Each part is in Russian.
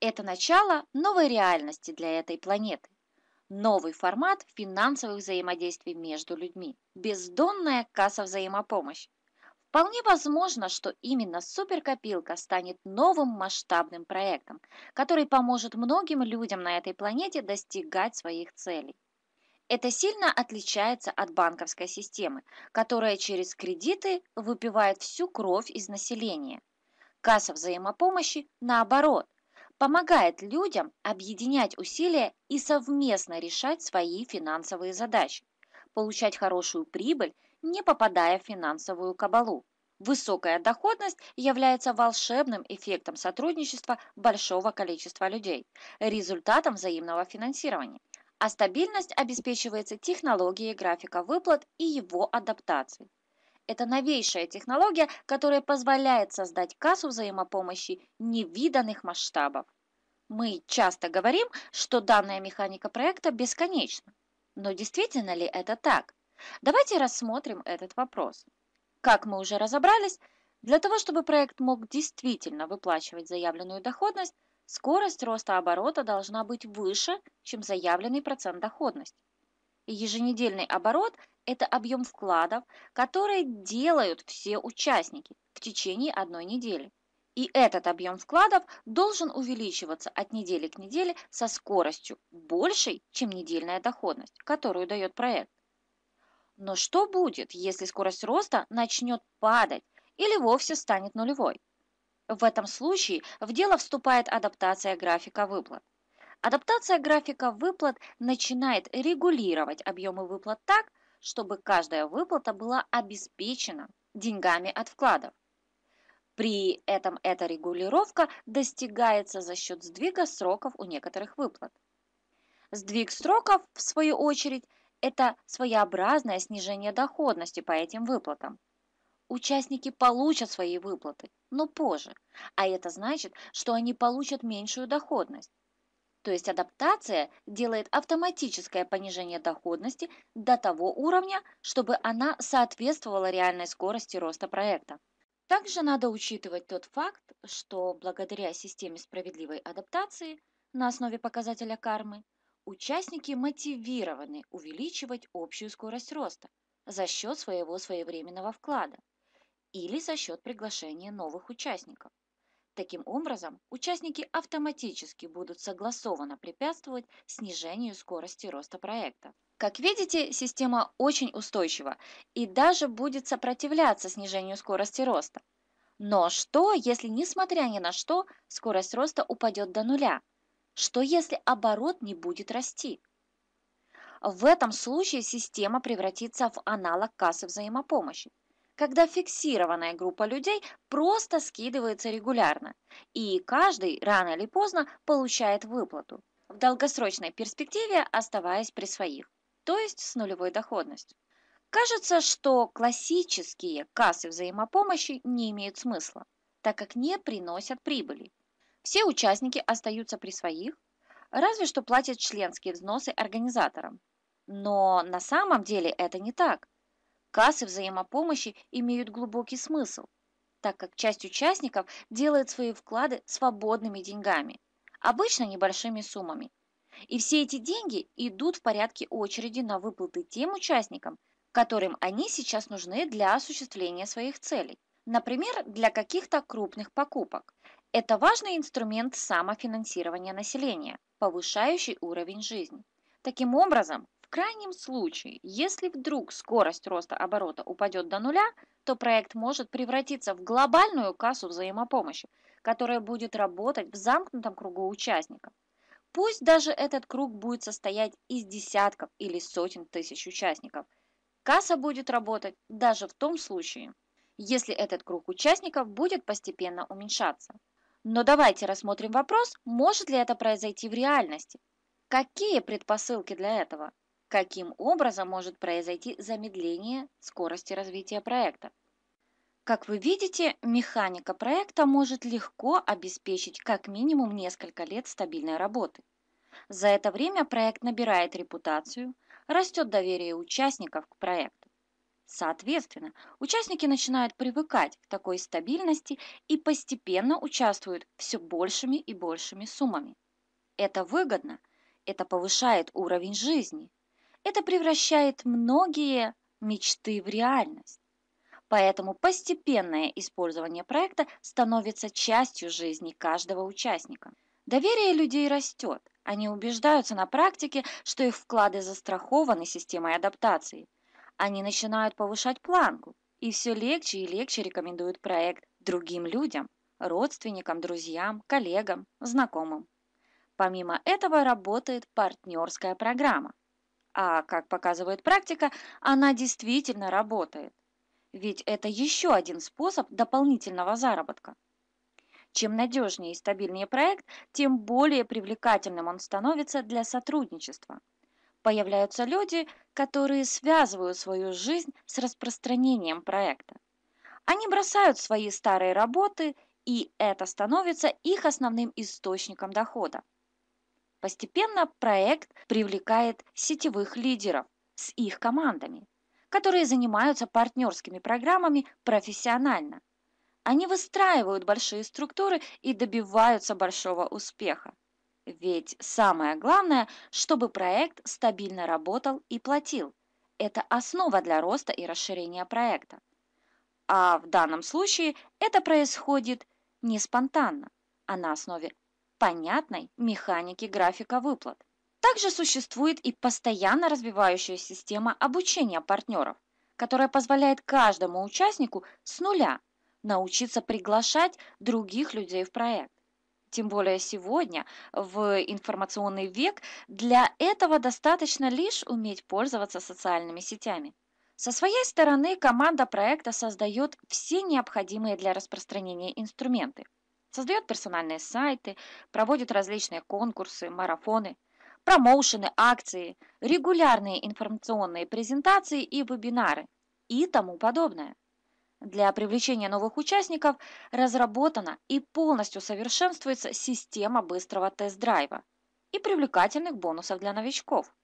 Это начало новой реальности для этой планеты. Новый формат финансовых взаимодействий между людьми. Бездонная касса взаимопомощи. Вполне возможно, что именно суперкопилка станет новым масштабным проектом, который поможет многим людям на этой планете достигать своих целей. Это сильно отличается от банковской системы, которая через кредиты выпивает всю кровь из населения. Касса взаимопомощи, наоборот, помогает людям объединять усилия и совместно решать свои финансовые задачи, получать хорошую прибыль, не попадая в финансовую кабалу. Высокая доходность является волшебным эффектом сотрудничества большого количества людей, результатом взаимного финансирования. А стабильность обеспечивается технологией графика выплат и его адаптацией. Это новейшая технология, которая позволяет создать кассу взаимопомощи невиданных масштабов. Мы часто говорим, что данная механика проекта бесконечна. Но действительно ли это так? Давайте рассмотрим этот вопрос. Как мы уже разобрались, для того, чтобы проект мог действительно выплачивать заявленную доходность, скорость роста оборота должна быть выше, чем заявленный процент доходности. Еженедельный оборот – это объем вкладов, которые делают все участники в течение одной недели. И этот объем вкладов должен увеличиваться от недели к неделе со скоростью большей, чем недельная доходность, которую дает проект. Но что будет, если скорость роста начнет падать или вовсе станет нулевой? В этом случае в дело вступает адаптация графика выплат. Адаптация графика выплат начинает регулировать объемы выплат так, чтобы каждая выплата была обеспечена деньгами от вкладов. При этом эта регулировка достигается за счет сдвига сроков у некоторых выплат. Сдвиг сроков, в свою очередь, это своеобразное снижение доходности по этим выплатам. Участники получат свои выплаты, но позже, а это значит, что они получат меньшую доходность. То есть адаптация делает автоматическое понижение доходности до того уровня, чтобы она соответствовала реальной скорости роста проекта. Также надо учитывать тот факт, что благодаря системе справедливой адаптации на основе показателя кармы участники мотивированы увеличивать общую скорость роста за счет своего своевременного вклада или за счет приглашения новых участников. Таким образом, участники автоматически будут согласованно препятствовать снижению скорости роста проекта. Как видите, система очень устойчива и даже будет сопротивляться снижению скорости роста. Но что, если, несмотря ни на что, скорость роста упадет до нуля? Что, если оборот не будет расти? В этом случае система превратится в аналог кассы взаимопомощи – когда фиксированная группа людей просто скидывается регулярно, и каждый рано или поздно получает выплату, в долгосрочной перспективе оставаясь при своих, то есть с нулевой доходностью. Кажется, что классические кассы взаимопомощи не имеют смысла, так как не приносят прибыли. Все участники остаются при своих, разве что платят членские взносы организаторам. Но на самом деле это не так. Кассы взаимопомощи имеют глубокий смысл, так как часть участников делает свои вклады свободными деньгами, обычно небольшими суммами. И все эти деньги идут в порядке очереди на выплаты тем участникам, которым они сейчас нужны для осуществления своих целей. Например, для каких-то крупных покупок. Это важный инструмент самофинансирования населения, повышающий уровень жизни. Таким образом, в крайнем случае, если вдруг скорость роста оборота упадет до нуля, то проект может превратиться в глобальную кассу взаимопомощи, которая будет работать в замкнутом кругу участников. Пусть даже этот круг будет состоять из десятков или сотен тысяч участников. Касса будет работать даже в том случае, если этот круг участников будет постепенно уменьшаться. Но давайте рассмотрим вопрос, может ли это произойти в реальности. Какие предпосылки для этого? каким образом может произойти замедление скорости развития проекта. Как вы видите, механика проекта может легко обеспечить как минимум несколько лет стабильной работы. За это время проект набирает репутацию, растет доверие участников к проекту. Соответственно, участники начинают привыкать к такой стабильности и постепенно участвуют все большими и большими суммами. Это выгодно, это повышает уровень жизни, это превращает многие мечты в реальность. Поэтому постепенное использование проекта становится частью жизни каждого участника. Доверие людей растет. Они убеждаются на практике, что их вклады застрахованы системой адаптации. Они начинают повышать планку и все легче и легче рекомендуют проект другим людям, родственникам, друзьям, коллегам, знакомым. Помимо этого работает партнерская программа, а, как показывает практика, она действительно работает. Ведь это еще один способ дополнительного заработка. Чем надежнее и стабильнее проект, тем более привлекательным он становится для сотрудничества. Появляются люди, которые связывают свою жизнь с распространением проекта. Они бросают свои старые работы, и это становится их основным источником дохода. Постепенно проект привлекает сетевых лидеров с их командами, которые занимаются партнерскими программами профессионально. Они выстраивают большие структуры и добиваются большого успеха. Ведь самое главное, чтобы проект стабильно работал и платил. Это основа для роста и расширения проекта. А в данном случае это происходит не спонтанно, а на основе понятной механики графика выплат. Также существует и постоянно развивающая система обучения партнеров, которая позволяет каждому участнику с нуля научиться приглашать других людей в проект. Тем более сегодня, в информационный век, для этого достаточно лишь уметь пользоваться социальными сетями. Со своей стороны команда проекта создает все необходимые для распространения инструменты – создает персональные сайты, проводит различные конкурсы, марафоны, промоушены, акции, регулярные информационные презентации и вебинары и тому подобное. Для привлечения новых участников разработана и полностью совершенствуется система быстрого тест-драйва и привлекательных бонусов для новичков –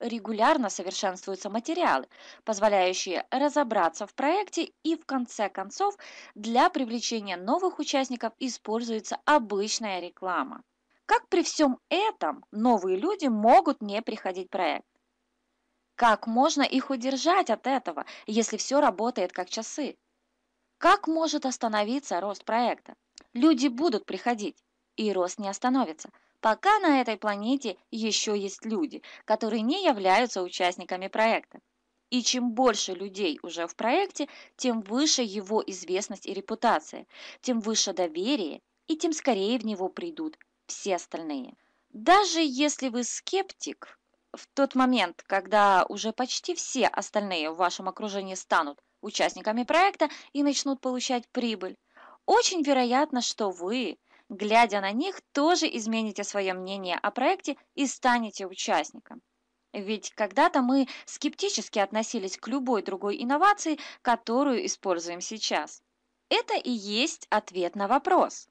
регулярно совершенствуются материалы, позволяющие разобраться в проекте и в конце концов для привлечения новых участников используется обычная реклама. Как при всем этом новые люди могут не приходить в проект? Как можно их удержать от этого, если все работает как часы? Как может остановиться рост проекта? Люди будут приходить, и рост не остановится – пока на этой планете еще есть люди, которые не являются участниками проекта. И чем больше людей уже в проекте, тем выше его известность и репутация, тем выше доверие и тем скорее в него придут все остальные. Даже если вы скептик, в тот момент, когда уже почти все остальные в вашем окружении станут участниками проекта и начнут получать прибыль, очень вероятно, что вы Глядя на них, тоже измените свое мнение о проекте и станете участником. Ведь когда-то мы скептически относились к любой другой инновации, которую используем сейчас. Это и есть ответ на вопрос.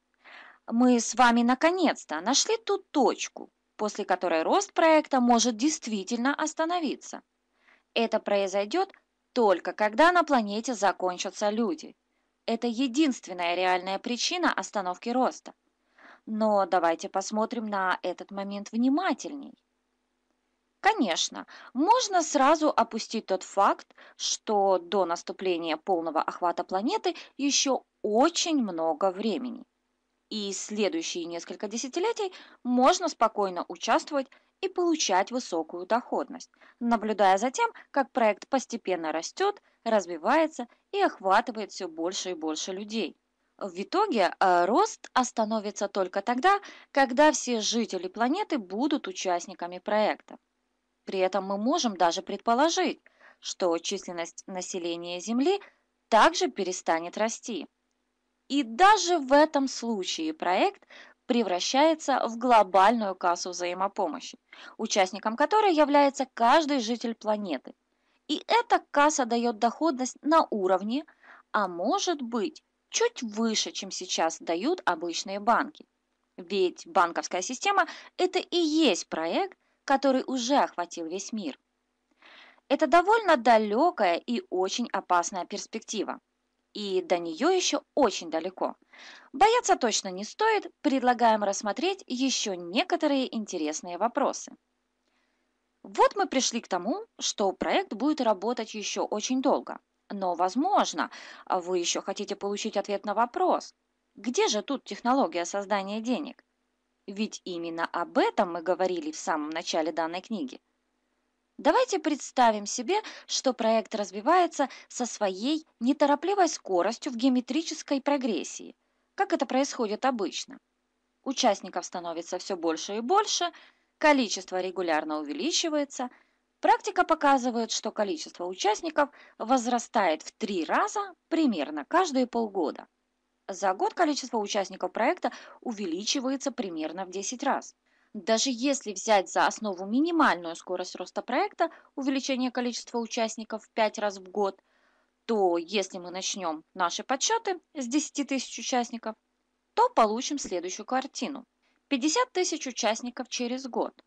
Мы с вами наконец-то нашли ту точку, после которой рост проекта может действительно остановиться. Это произойдет только когда на планете закончатся люди. Это единственная реальная причина остановки роста – но давайте посмотрим на этот момент внимательней. Конечно, можно сразу опустить тот факт, что до наступления полного охвата планеты еще очень много времени. И следующие несколько десятилетий можно спокойно участвовать и получать высокую доходность, наблюдая за тем, как проект постепенно растет, развивается и охватывает все больше и больше людей – в итоге э, рост остановится только тогда, когда все жители планеты будут участниками проекта. При этом мы можем даже предположить, что численность населения Земли также перестанет расти. И даже в этом случае проект превращается в глобальную кассу взаимопомощи, участником которой является каждый житель планеты. И эта касса дает доходность на уровне, а может быть чуть выше, чем сейчас дают обычные банки. Ведь банковская система – это и есть проект, который уже охватил весь мир. Это довольно далекая и очень опасная перспектива. И до нее еще очень далеко. Бояться точно не стоит, предлагаем рассмотреть еще некоторые интересные вопросы. Вот мы пришли к тому, что проект будет работать еще очень долго. Но, возможно, а вы еще хотите получить ответ на вопрос, где же тут технология создания денег? Ведь именно об этом мы говорили в самом начале данной книги. Давайте представим себе, что проект развивается со своей неторопливой скоростью в геометрической прогрессии, как это происходит обычно. Участников становится все больше и больше, количество регулярно увеличивается – Практика показывает, что количество участников возрастает в три раза примерно каждые полгода. За год количество участников проекта увеличивается примерно в 10 раз. Даже если взять за основу минимальную скорость роста проекта, увеличение количества участников в 5 раз в год, то если мы начнем наши подсчеты с 10 тысяч участников, то получим следующую картину. 50 тысяч участников через год –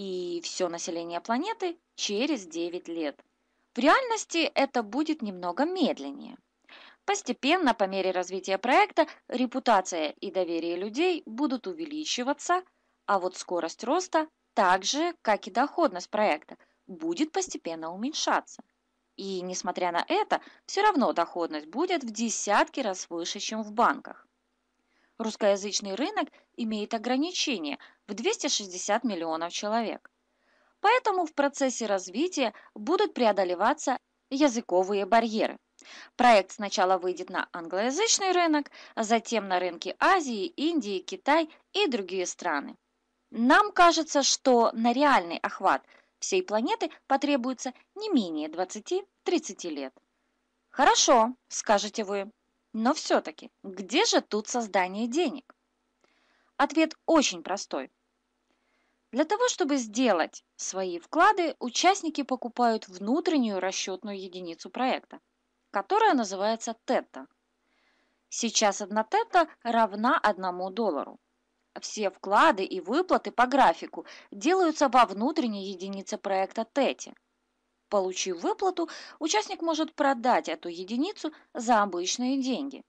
и все население планеты через 9 лет. В реальности это будет немного медленнее. Постепенно, по мере развития проекта, репутация и доверие людей будут увеличиваться, а вот скорость роста, так же, как и доходность проекта, будет постепенно уменьшаться. И, несмотря на это, все равно доходность будет в десятки раз выше, чем в банках. Русскоязычный рынок имеет ограничение в 260 миллионов человек. Поэтому в процессе развития будут преодолеваться языковые барьеры. Проект сначала выйдет на англоязычный рынок, а затем на рынки Азии, Индии, Китай и другие страны. Нам кажется, что на реальный охват всей планеты потребуется не менее 20-30 лет. Хорошо, скажете вы, но все-таки, где же тут создание денег? Ответ очень простой. Для того, чтобы сделать свои вклады, участники покупают внутреннюю расчетную единицу проекта, которая называется тета. Сейчас одна тета равна одному доллару. Все вклады и выплаты по графику делаются во внутренней единице проекта тете – Получив выплату, участник может продать эту единицу за обычные деньги.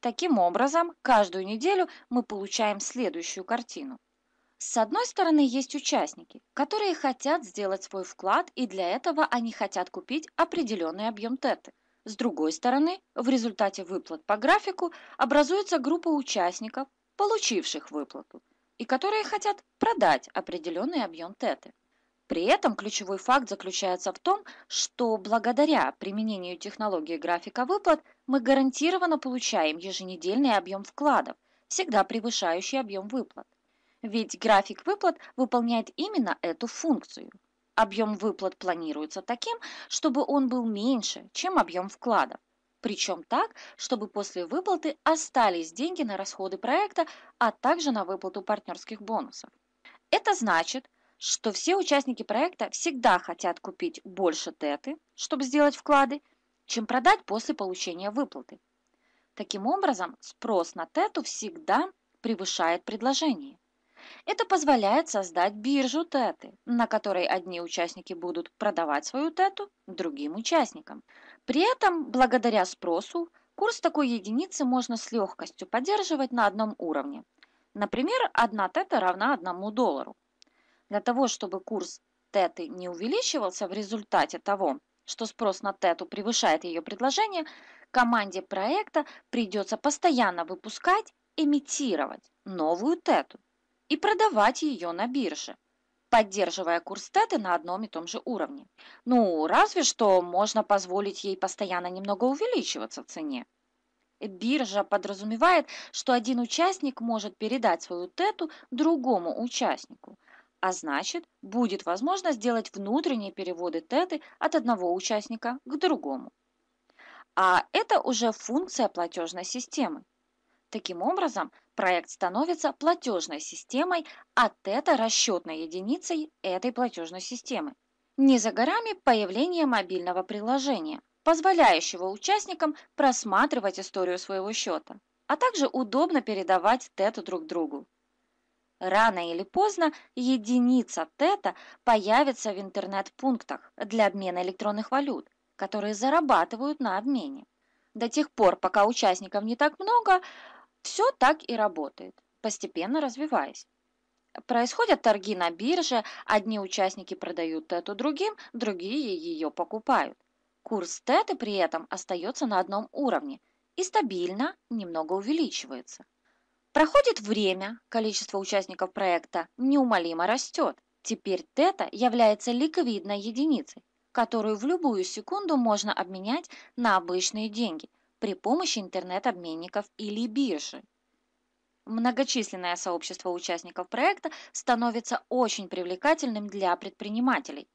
Таким образом, каждую неделю мы получаем следующую картину. С одной стороны, есть участники, которые хотят сделать свой вклад, и для этого они хотят купить определенный объем теты. С другой стороны, в результате выплат по графику образуется группа участников, получивших выплату, и которые хотят продать определенный объем теты. При этом ключевой факт заключается в том, что благодаря применению технологии графика выплат мы гарантированно получаем еженедельный объем вкладов, всегда превышающий объем выплат. Ведь график выплат выполняет именно эту функцию. Объем выплат планируется таким, чтобы он был меньше, чем объем вкладов. Причем так, чтобы после выплаты остались деньги на расходы проекта, а также на выплату партнерских бонусов. Это значит, что все участники проекта всегда хотят купить больше теты, чтобы сделать вклады, чем продать после получения выплаты. Таким образом, спрос на тету всегда превышает предложение. Это позволяет создать биржу теты, на которой одни участники будут продавать свою тету другим участникам. При этом, благодаря спросу, курс такой единицы можно с легкостью поддерживать на одном уровне. Например, одна тета равна одному доллару. Для того, чтобы курс теты не увеличивался в результате того, что спрос на тету превышает ее предложение, команде проекта придется постоянно выпускать, имитировать новую тету и продавать ее на бирже, поддерживая курс теты на одном и том же уровне. Ну, разве что можно позволить ей постоянно немного увеличиваться в цене. Биржа подразумевает, что один участник может передать свою тету другому участнику а значит, будет возможно сделать внутренние переводы теты от одного участника к другому. А это уже функция платежной системы. Таким образом, проект становится платежной системой, а тета – расчетной единицей этой платежной системы. Не за горами появление мобильного приложения, позволяющего участникам просматривать историю своего счета, а также удобно передавать тету друг другу. Рано или поздно единица тета появится в интернет-пунктах для обмена электронных валют, которые зарабатывают на обмене. До тех пор, пока участников не так много, все так и работает, постепенно развиваясь. Происходят торги на бирже, одни участники продают тету другим, другие ее покупают. Курс теты при этом остается на одном уровне и стабильно немного увеличивается – Проходит время, количество участников проекта неумолимо растет. Теперь тета является ликвидной единицей, которую в любую секунду можно обменять на обычные деньги при помощи интернет-обменников или биржи. Многочисленное сообщество участников проекта становится очень привлекательным для предпринимателей,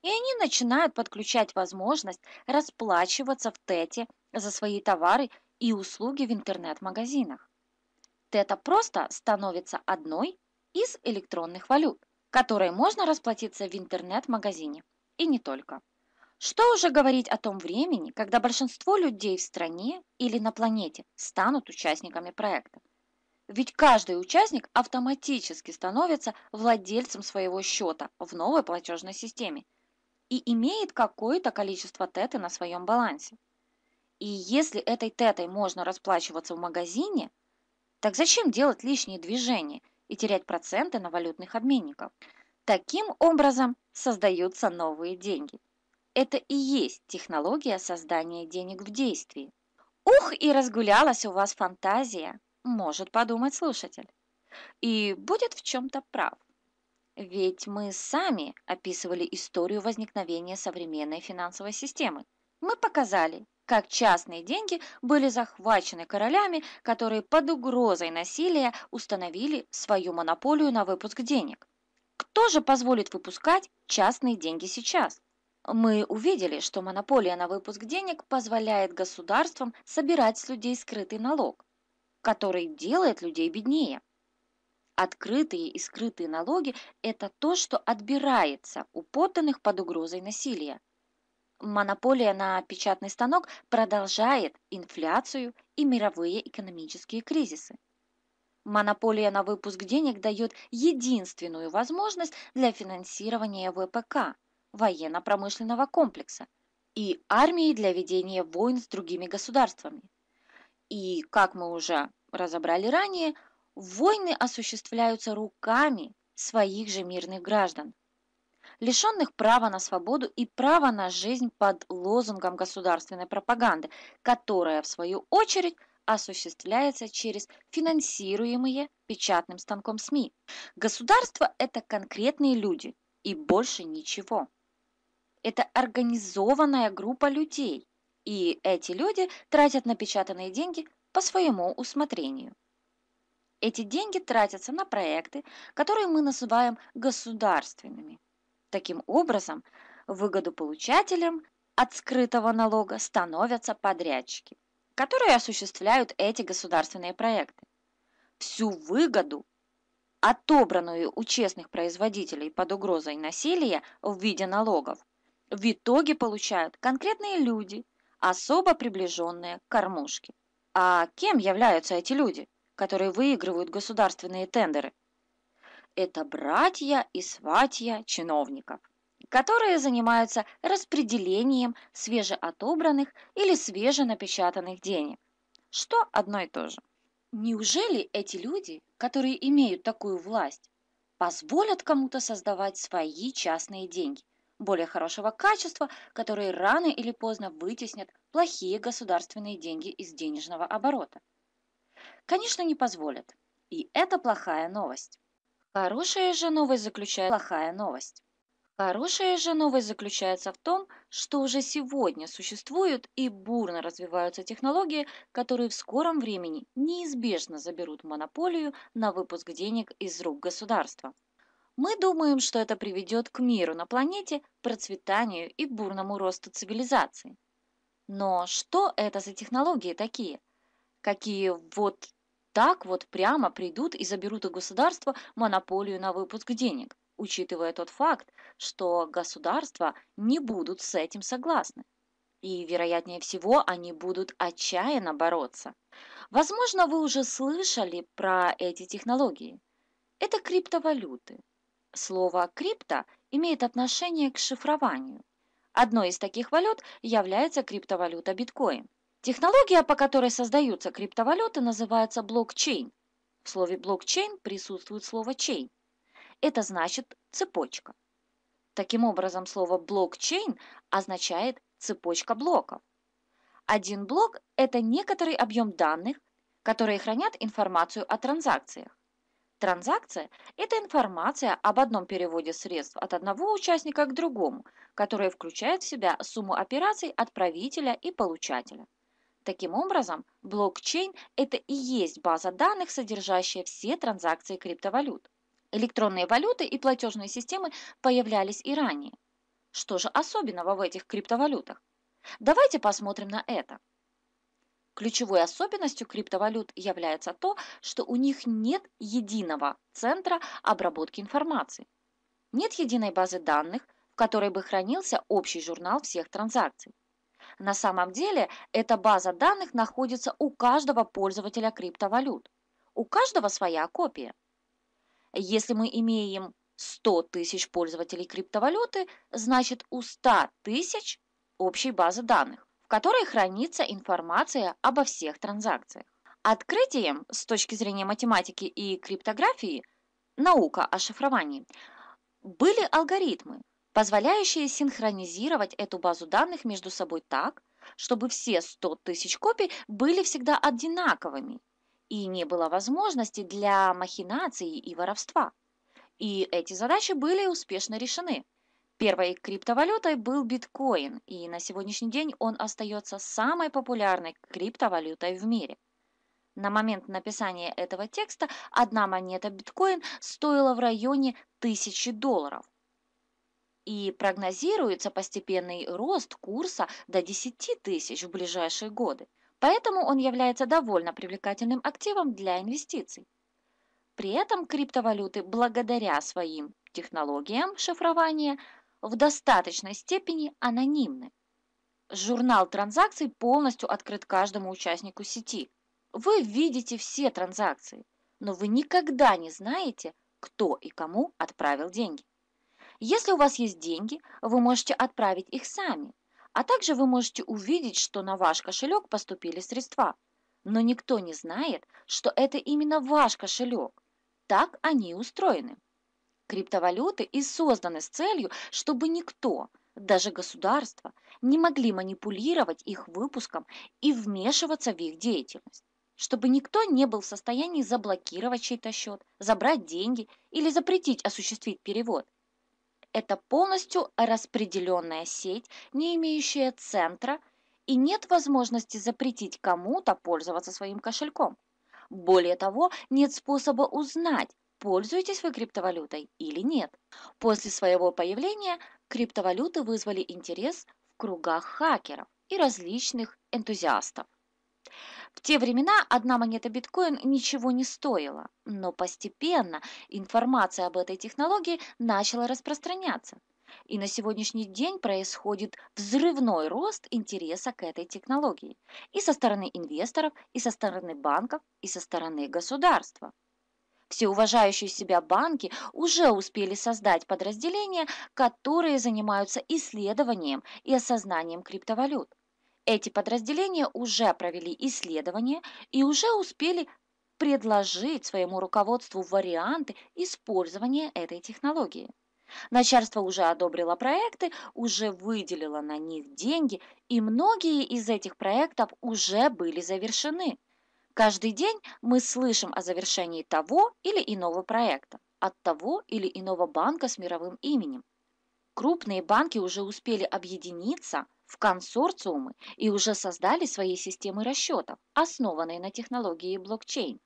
и они начинают подключать возможность расплачиваться в тете за свои товары и услуги в интернет-магазинах это просто становится одной из электронных валют, которой можно расплатиться в интернет-магазине. И не только. Что уже говорить о том времени, когда большинство людей в стране или на планете станут участниками проекта. Ведь каждый участник автоматически становится владельцем своего счета в новой платежной системе и имеет какое-то количество теты на своем балансе. И если этой тетой можно расплачиваться в магазине – так зачем делать лишние движения и терять проценты на валютных обменниках? Таким образом создаются новые деньги. Это и есть технология создания денег в действии. Ух, и разгулялась у вас фантазия, может подумать слушатель. И будет в чем-то прав. Ведь мы сами описывали историю возникновения современной финансовой системы. Мы показали, как частные деньги были захвачены королями, которые под угрозой насилия установили свою монополию на выпуск денег. Кто же позволит выпускать частные деньги сейчас? Мы увидели, что монополия на выпуск денег позволяет государствам собирать с людей скрытый налог, который делает людей беднее. Открытые и скрытые налоги – это то, что отбирается у подданных под угрозой насилия. Монополия на печатный станок продолжает инфляцию и мировые экономические кризисы. Монополия на выпуск денег дает единственную возможность для финансирования ВПК – военно-промышленного комплекса и армии для ведения войн с другими государствами. И, как мы уже разобрали ранее, войны осуществляются руками своих же мирных граждан – лишенных права на свободу и права на жизнь под лозунгом государственной пропаганды, которая, в свою очередь, осуществляется через финансируемые печатным станком СМИ. Государство – это конкретные люди и больше ничего. Это организованная группа людей, и эти люди тратят напечатанные деньги по своему усмотрению. Эти деньги тратятся на проекты, которые мы называем государственными. Таким образом, выгодополучателем от скрытого налога становятся подрядчики, которые осуществляют эти государственные проекты. Всю выгоду, отобранную у честных производителей под угрозой насилия в виде налогов, в итоге получают конкретные люди, особо приближенные к кормушке. А кем являются эти люди, которые выигрывают государственные тендеры – это братья и сватья чиновников, которые занимаются распределением свежеотобранных или свеженапечатанных денег, что одно и то же. Неужели эти люди, которые имеют такую власть, позволят кому-то создавать свои частные деньги, более хорошего качества, которые рано или поздно вытеснят плохие государственные деньги из денежного оборота? Конечно, не позволят. И это плохая новость. Хорошая же новость заключается плохая новость. Хорошая же новость заключается в том, что уже сегодня существуют и бурно развиваются технологии, которые в скором времени неизбежно заберут монополию на выпуск денег из рук государства. Мы думаем, что это приведет к миру на планете, процветанию и бурному росту цивилизации. Но что это за технологии такие? Какие вот так вот прямо придут и заберут у государства монополию на выпуск денег, учитывая тот факт, что государства не будут с этим согласны. И, вероятнее всего, они будут отчаянно бороться. Возможно, вы уже слышали про эти технологии. Это криптовалюты. Слово «крипто» имеет отношение к шифрованию. Одной из таких валют является криптовалюта биткоин. Технология, по которой создаются криптовалюты, называется блокчейн. В слове блокчейн присутствует слово chain. Это значит цепочка. Таким образом, слово блокчейн означает цепочка блоков. Один блок – это некоторый объем данных, которые хранят информацию о транзакциях. Транзакция – это информация об одном переводе средств от одного участника к другому, которая включает в себя сумму операций отправителя и получателя. Таким образом, блокчейн – это и есть база данных, содержащая все транзакции криптовалют. Электронные валюты и платежные системы появлялись и ранее. Что же особенного в этих криптовалютах? Давайте посмотрим на это. Ключевой особенностью криптовалют является то, что у них нет единого центра обработки информации. Нет единой базы данных, в которой бы хранился общий журнал всех транзакций. На самом деле эта база данных находится у каждого пользователя криптовалют. У каждого своя копия. Если мы имеем 100 тысяч пользователей криптовалюты, значит у 100 тысяч общей базы данных, в которой хранится информация обо всех транзакциях. Открытием с точки зрения математики и криптографии, наука о шифровании, были алгоритмы – позволяющие синхронизировать эту базу данных между собой так, чтобы все 100 тысяч копий были всегда одинаковыми и не было возможности для махинации и воровства. И эти задачи были успешно решены. Первой криптовалютой был биткоин, и на сегодняшний день он остается самой популярной криптовалютой в мире. На момент написания этого текста одна монета биткоин стоила в районе 1000 долларов, и прогнозируется постепенный рост курса до 10 тысяч в ближайшие годы, поэтому он является довольно привлекательным активом для инвестиций. При этом криптовалюты благодаря своим технологиям шифрования в достаточной степени анонимны. Журнал транзакций полностью открыт каждому участнику сети. Вы видите все транзакции, но вы никогда не знаете, кто и кому отправил деньги. Если у вас есть деньги, вы можете отправить их сами, а также вы можете увидеть, что на ваш кошелек поступили средства. Но никто не знает, что это именно ваш кошелек. Так они устроены. Криптовалюты и созданы с целью, чтобы никто, даже государство, не могли манипулировать их выпуском и вмешиваться в их деятельность чтобы никто не был в состоянии заблокировать чей-то счет, забрать деньги или запретить осуществить перевод. Это полностью распределенная сеть, не имеющая центра, и нет возможности запретить кому-то пользоваться своим кошельком. Более того, нет способа узнать, пользуетесь вы криптовалютой или нет. После своего появления криптовалюты вызвали интерес в кругах хакеров и различных энтузиастов. В те времена одна монета биткоин ничего не стоила, но постепенно информация об этой технологии начала распространяться. И на сегодняшний день происходит взрывной рост интереса к этой технологии и со стороны инвесторов, и со стороны банков, и со стороны государства. Все уважающие себя банки уже успели создать подразделения, которые занимаются исследованием и осознанием криптовалют. Эти подразделения уже провели исследования и уже успели предложить своему руководству варианты использования этой технологии. Начальство уже одобрило проекты, уже выделило на них деньги, и многие из этих проектов уже были завершены. Каждый день мы слышим о завершении того или иного проекта, от того или иного банка с мировым именем. Крупные банки уже успели объединиться – в консорциумы и уже создали свои системы расчетов, основанные на технологии блокчейн.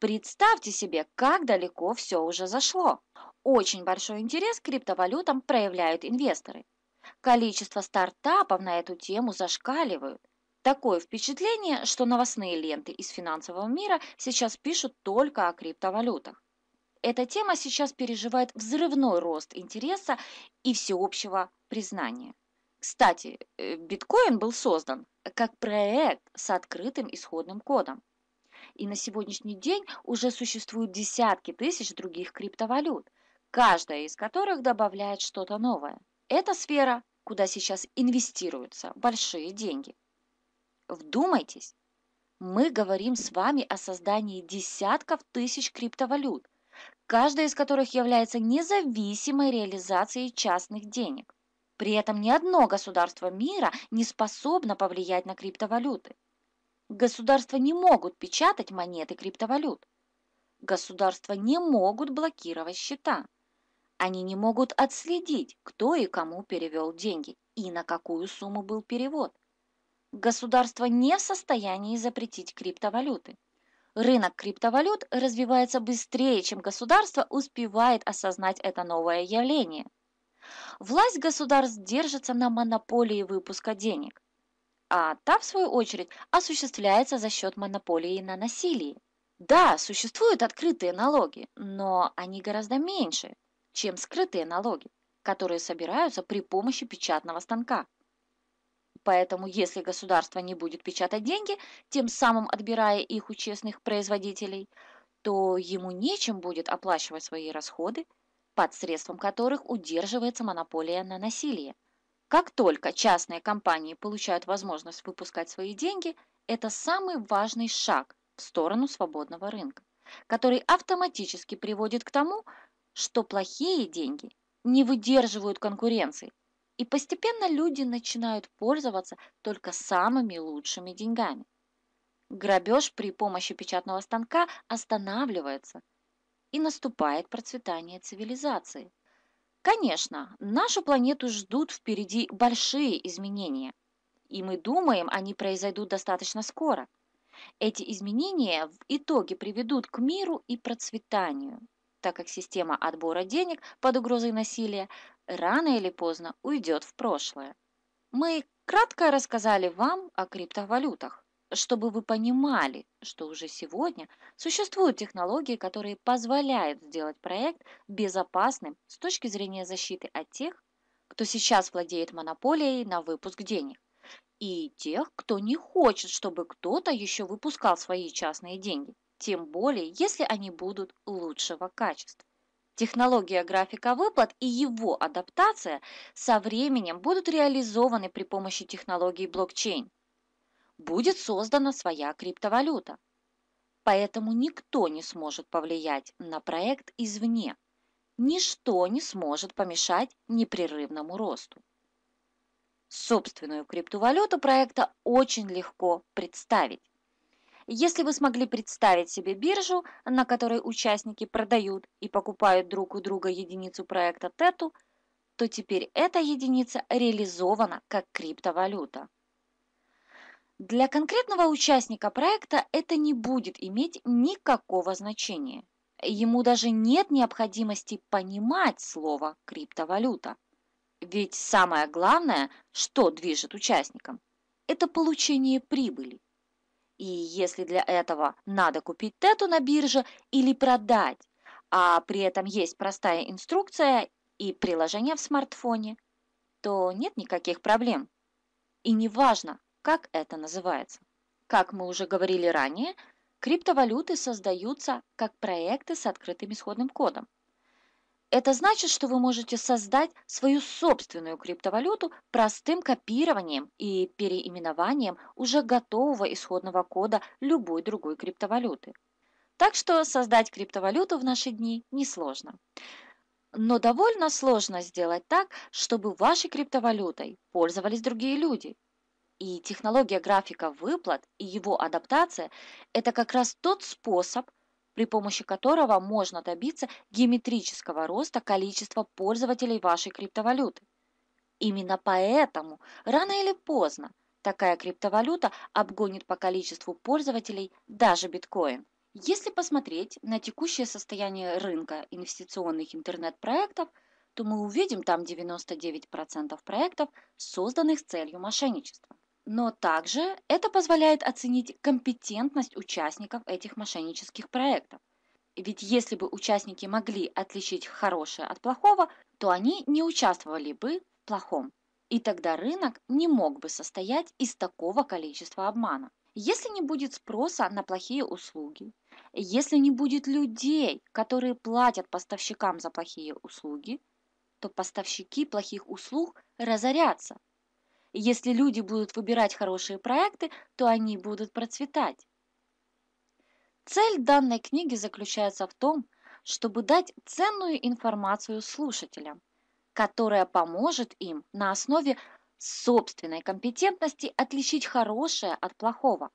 Представьте себе, как далеко все уже зашло. Очень большой интерес к криптовалютам проявляют инвесторы. Количество стартапов на эту тему зашкаливают. Такое впечатление, что новостные ленты из финансового мира сейчас пишут только о криптовалютах. Эта тема сейчас переживает взрывной рост интереса и всеобщего признания. Кстати, э, биткоин был создан как проект с открытым исходным кодом. И на сегодняшний день уже существуют десятки тысяч других криптовалют, каждая из которых добавляет что-то новое. Это сфера, куда сейчас инвестируются большие деньги. Вдумайтесь, мы говорим с вами о создании десятков тысяч криптовалют, каждая из которых является независимой реализацией частных денег. При этом ни одно государство мира не способно повлиять на криптовалюты. Государства не могут печатать монеты криптовалют. Государства не могут блокировать счета. Они не могут отследить, кто и кому перевел деньги и на какую сумму был перевод. Государство не в состоянии запретить криптовалюты. Рынок криптовалют развивается быстрее, чем государство успевает осознать это новое явление – Власть государств держится на монополии выпуска денег, а та, в свою очередь, осуществляется за счет монополии на насилие. Да, существуют открытые налоги, но они гораздо меньше, чем скрытые налоги, которые собираются при помощи печатного станка. Поэтому если государство не будет печатать деньги, тем самым отбирая их у честных производителей, то ему нечем будет оплачивать свои расходы под средством которых удерживается монополия на насилие. Как только частные компании получают возможность выпускать свои деньги, это самый важный шаг в сторону свободного рынка, который автоматически приводит к тому, что плохие деньги не выдерживают конкуренции, и постепенно люди начинают пользоваться только самыми лучшими деньгами. Грабеж при помощи печатного станка останавливается – и наступает процветание цивилизации. Конечно, нашу планету ждут впереди большие изменения, и мы думаем, они произойдут достаточно скоро. Эти изменения в итоге приведут к миру и процветанию, так как система отбора денег под угрозой насилия рано или поздно уйдет в прошлое. Мы кратко рассказали вам о криптовалютах чтобы вы понимали, что уже сегодня существуют технологии, которые позволяют сделать проект безопасным с точки зрения защиты от тех, кто сейчас владеет монополией на выпуск денег, и тех, кто не хочет, чтобы кто-то еще выпускал свои частные деньги, тем более, если они будут лучшего качества. Технология графика выплат и его адаптация со временем будут реализованы при помощи технологии блокчейн будет создана своя криптовалюта. Поэтому никто не сможет повлиять на проект извне. Ничто не сможет помешать непрерывному росту. Собственную криптовалюту проекта очень легко представить. Если вы смогли представить себе биржу, на которой участники продают и покупают друг у друга единицу проекта TETU, то теперь эта единица реализована как криптовалюта. Для конкретного участника проекта это не будет иметь никакого значения. Ему даже нет необходимости понимать слово «криптовалюта». Ведь самое главное, что движет участником, это получение прибыли. И если для этого надо купить тету на бирже или продать, а при этом есть простая инструкция и приложение в смартфоне, то нет никаких проблем. И неважно, как это называется? Как мы уже говорили ранее, криптовалюты создаются как проекты с открытым исходным кодом. Это значит, что вы можете создать свою собственную криптовалюту простым копированием и переименованием уже готового исходного кода любой другой криптовалюты. Так что создать криптовалюту в наши дни несложно. Но довольно сложно сделать так, чтобы вашей криптовалютой пользовались другие люди. И технология графика выплат и его адаптация – это как раз тот способ, при помощи которого можно добиться геометрического роста количества пользователей вашей криптовалюты. Именно поэтому рано или поздно такая криптовалюта обгонит по количеству пользователей даже биткоин. Если посмотреть на текущее состояние рынка инвестиционных интернет-проектов, то мы увидим там 99% проектов, созданных с целью мошенничества. Но также это позволяет оценить компетентность участников этих мошеннических проектов. Ведь если бы участники могли отличить хорошее от плохого, то они не участвовали бы в плохом. И тогда рынок не мог бы состоять из такого количества обмана. Если не будет спроса на плохие услуги, если не будет людей, которые платят поставщикам за плохие услуги, то поставщики плохих услуг разорятся, если люди будут выбирать хорошие проекты, то они будут процветать. Цель данной книги заключается в том, чтобы дать ценную информацию слушателям, которая поможет им на основе собственной компетентности отличить хорошее от плохого,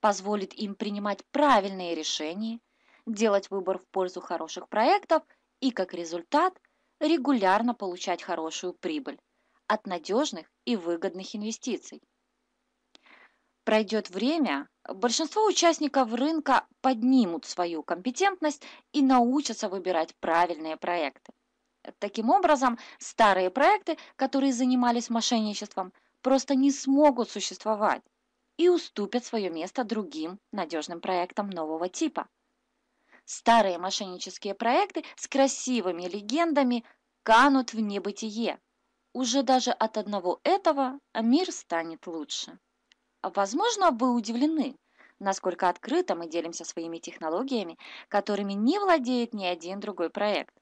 позволит им принимать правильные решения, делать выбор в пользу хороших проектов и, как результат, регулярно получать хорошую прибыль от надежных и выгодных инвестиций. Пройдет время, большинство участников рынка поднимут свою компетентность и научатся выбирать правильные проекты. Таким образом, старые проекты, которые занимались мошенничеством, просто не смогут существовать и уступят свое место другим надежным проектам нового типа. Старые мошеннические проекты с красивыми легендами канут в небытие, уже даже от одного этого мир станет лучше. Возможно, вы удивлены, насколько открыто мы делимся своими технологиями, которыми не владеет ни один другой проект.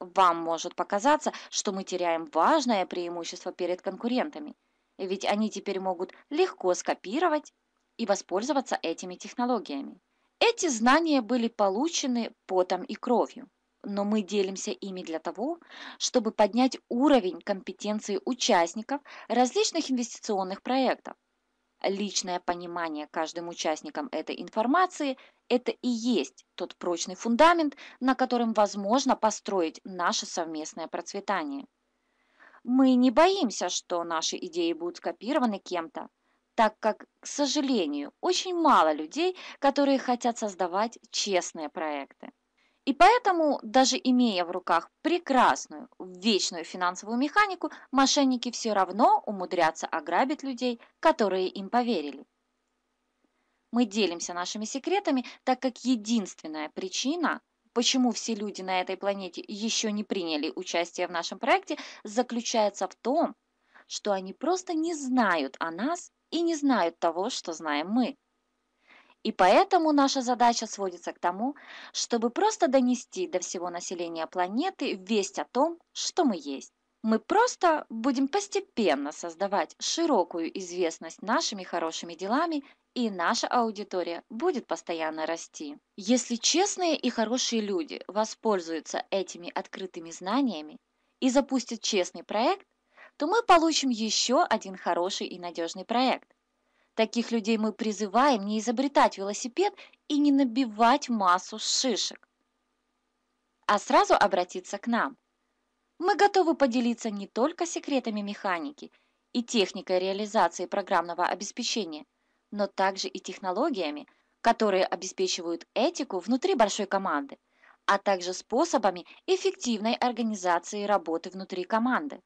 Вам может показаться, что мы теряем важное преимущество перед конкурентами, ведь они теперь могут легко скопировать и воспользоваться этими технологиями. Эти знания были получены потом и кровью но мы делимся ими для того, чтобы поднять уровень компетенции участников различных инвестиционных проектов. Личное понимание каждым участником этой информации – это и есть тот прочный фундамент, на котором возможно построить наше совместное процветание. Мы не боимся, что наши идеи будут скопированы кем-то, так как, к сожалению, очень мало людей, которые хотят создавать честные проекты. И поэтому, даже имея в руках прекрасную, вечную финансовую механику, мошенники все равно умудрятся ограбить людей, которые им поверили. Мы делимся нашими секретами, так как единственная причина, почему все люди на этой планете еще не приняли участие в нашем проекте, заключается в том, что они просто не знают о нас и не знают того, что знаем мы. И поэтому наша задача сводится к тому, чтобы просто донести до всего населения планеты весть о том, что мы есть. Мы просто будем постепенно создавать широкую известность нашими хорошими делами, и наша аудитория будет постоянно расти. Если честные и хорошие люди воспользуются этими открытыми знаниями и запустят честный проект, то мы получим еще один хороший и надежный проект. Таких людей мы призываем не изобретать велосипед и не набивать массу шишек, а сразу обратиться к нам. Мы готовы поделиться не только секретами механики и техникой реализации программного обеспечения, но также и технологиями, которые обеспечивают этику внутри большой команды, а также способами эффективной организации работы внутри команды.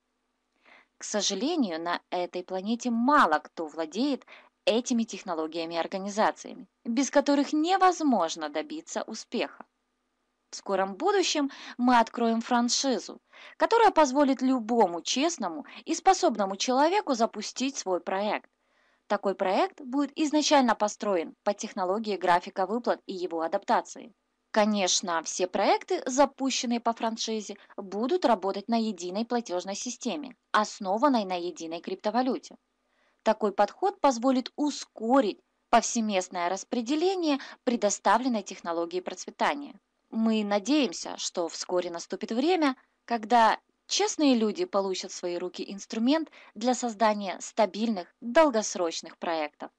К сожалению, на этой планете мало кто владеет этими технологиями и организациями, без которых невозможно добиться успеха. В скором будущем мы откроем франшизу, которая позволит любому честному и способному человеку запустить свой проект. Такой проект будет изначально построен по технологии графика выплат и его адаптации. Конечно, все проекты, запущенные по франшизе, будут работать на единой платежной системе, основанной на единой криптовалюте. Такой подход позволит ускорить повсеместное распределение предоставленной технологии процветания. Мы надеемся, что вскоре наступит время, когда честные люди получат в свои руки инструмент для создания стабильных, долгосрочных проектов,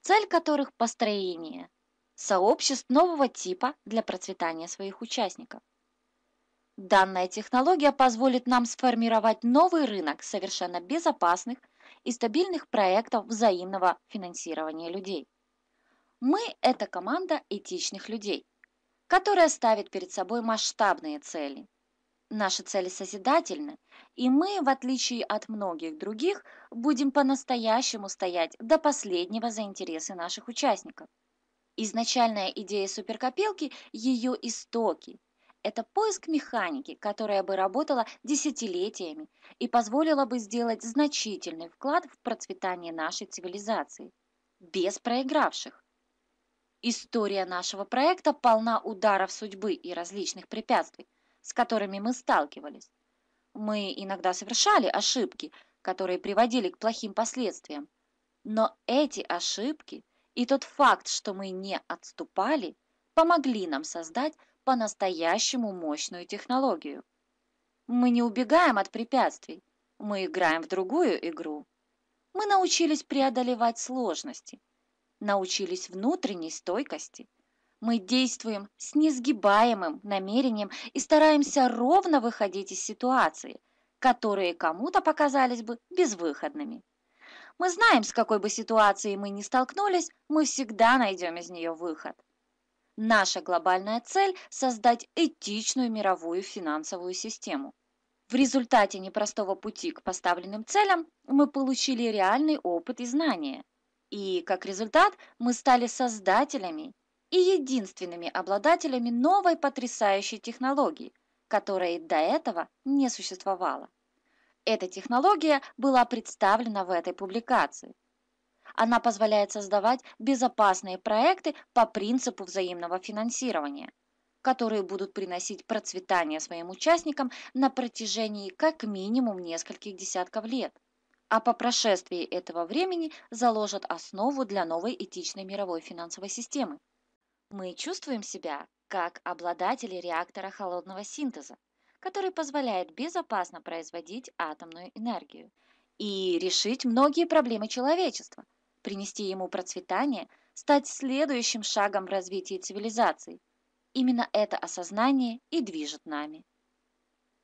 цель которых – построение сообществ нового типа для процветания своих участников. Данная технология позволит нам сформировать новый рынок совершенно безопасных – и стабильных проектов взаимного финансирования людей. Мы – это команда этичных людей, которая ставит перед собой масштабные цели. Наши цели созидательны, и мы, в отличие от многих других, будем по-настоящему стоять до последнего за интересы наших участников. Изначальная идея суперкопилки – ее истоки, это поиск механики, которая бы работала десятилетиями и позволила бы сделать значительный вклад в процветание нашей цивилизации, без проигравших. История нашего проекта полна ударов судьбы и различных препятствий, с которыми мы сталкивались. Мы иногда совершали ошибки, которые приводили к плохим последствиям, но эти ошибки и тот факт, что мы не отступали, помогли нам создать по-настоящему мощную технологию. Мы не убегаем от препятствий, мы играем в другую игру. Мы научились преодолевать сложности, научились внутренней стойкости. Мы действуем с несгибаемым намерением и стараемся ровно выходить из ситуации, которые кому-то показались бы безвыходными. Мы знаем, с какой бы ситуацией мы ни столкнулись, мы всегда найдем из нее выход. Наша глобальная цель – создать этичную мировую финансовую систему. В результате непростого пути к поставленным целям мы получили реальный опыт и знания. И как результат мы стали создателями и единственными обладателями новой потрясающей технологии, которая до этого не существовала. Эта технология была представлена в этой публикации – она позволяет создавать безопасные проекты по принципу взаимного финансирования, которые будут приносить процветание своим участникам на протяжении как минимум нескольких десятков лет а по прошествии этого времени заложат основу для новой этичной мировой финансовой системы. Мы чувствуем себя как обладатели реактора холодного синтеза, который позволяет безопасно производить атомную энергию и решить многие проблемы человечества, принести ему процветание, стать следующим шагом в развитии цивилизации. Именно это осознание и движет нами.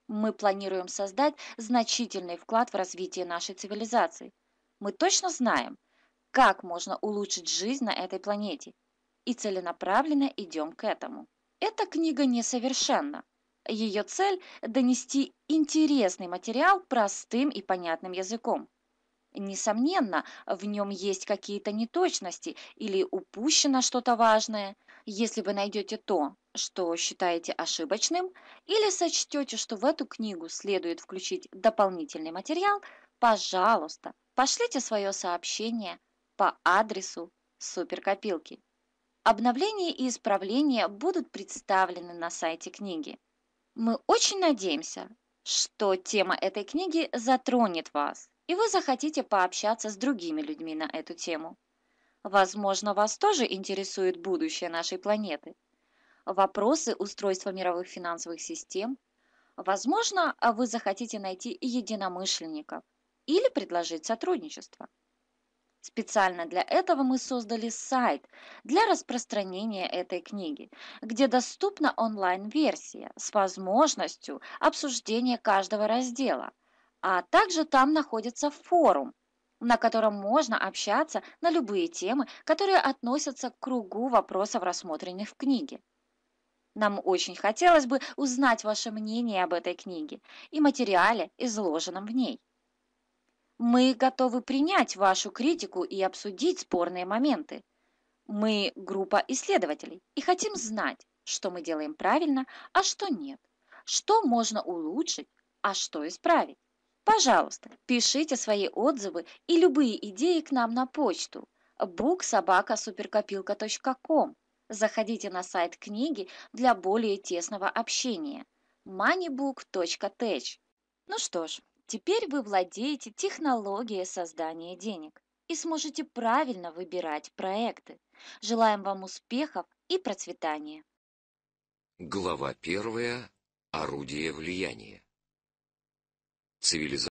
Мы планируем создать значительный вклад в развитие нашей цивилизации. Мы точно знаем, как можно улучшить жизнь на этой планете, и целенаправленно идем к этому. Эта книга несовершенна. Ее цель – донести интересный материал простым и понятным языком. Несомненно, в нем есть какие-то неточности или упущено что-то важное. Если вы найдете то, что считаете ошибочным, или сочтете, что в эту книгу следует включить дополнительный материал, пожалуйста, пошлите свое сообщение по адресу суперкопилки. Обновления и исправления будут представлены на сайте книги. Мы очень надеемся, что тема этой книги затронет вас и вы захотите пообщаться с другими людьми на эту тему. Возможно, вас тоже интересует будущее нашей планеты, вопросы устройства мировых финансовых систем. Возможно, а вы захотите найти единомышленников или предложить сотрудничество. Специально для этого мы создали сайт для распространения этой книги, где доступна онлайн-версия с возможностью обсуждения каждого раздела, а также там находится форум, на котором можно общаться на любые темы, которые относятся к кругу вопросов, рассмотренных в книге. Нам очень хотелось бы узнать ваше мнение об этой книге и материале, изложенном в ней. Мы готовы принять вашу критику и обсудить спорные моменты. Мы группа исследователей и хотим знать, что мы делаем правильно, а что нет, что можно улучшить, а что исправить. Пожалуйста, пишите свои отзывы и любые идеи к нам на почту booksobakasuperkopilka.com. Заходите на сайт книги для более тесного общения moneybook.tech. Ну что ж, теперь вы владеете технологией создания денег и сможете правильно выбирать проекты. Желаем вам успехов и процветания. Глава первая. Орудие влияния цивилизации.